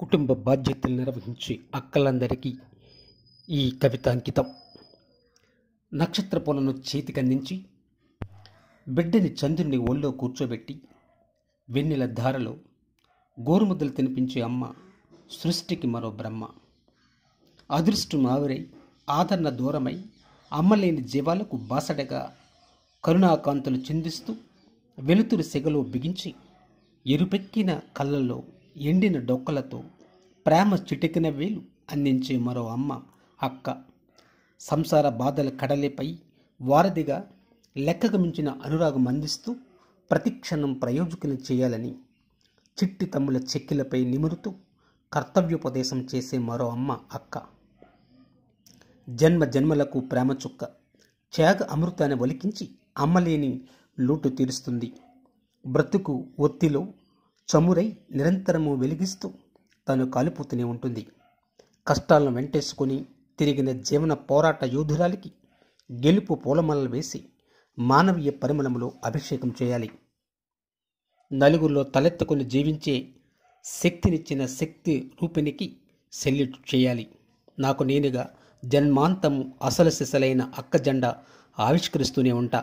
కుటుంబ బాధ్యతలు నిర్వహించి అక్కలందరికీ ఈ కవిత అంకితం పొలను చేతికందించి బిడ్డని చంద్రుని ఒళ్ళో కూర్చోబెట్టి వెన్నెల ధారలో గోరుముద్దలు తినిపించే అమ్మ సృష్టికి మరో బ్రహ్మ అదృష్టం ఆవిరై ఆదరణ దూరమై అమ్మలేని జీవాలకు బాసడగా కరుణాకాంతులు చిందిస్తూ వెలుతురు సెగలో బిగించి ఎరుపెక్కిన కళ్ళల్లో ఎండిన డొక్కలతో ప్రేమ చిటికిన వేలు అందించే మరో అమ్మ అక్క సంసార బాధల కడలిపై వారధిగా లెక్కకు మించిన అనురాగం అందిస్తూ ప్రతిక్షణం ప్రయోజకులు చేయాలని చిట్టి తమ్ముల చెక్కిలపై నిమురుతూ కర్తవ్యోపదేశం చేసే మరో అమ్మ అక్క జన్మ జన్మలకు ప్రేమ చుక్క చేగ అమృతాన్ని ఒలికించి అమ్మలేని లోటు తీరుస్తుంది బ్రతుకు ఒత్తిలో చమురై నిరంతరము వెలిగిస్తూ తను కాలిపోతూనే ఉంటుంది కష్టాలను వెంటేసుకొని తిరిగిన జీవన పోరాట యోధురాలికి గెలుపు పూలమాలలు వేసి మానవీయ పరిమళములో అభిషేకం చేయాలి నలుగురిలో తలెత్తుకుని జీవించే శక్తినిచ్చిన శక్తి రూపిణికి సెల్యూట్ చేయాలి నాకు నేనుగా జన్మాంతము అసలు సిసలైన అక్క జెండా ఆవిష్కరిస్తూనే ఉంటా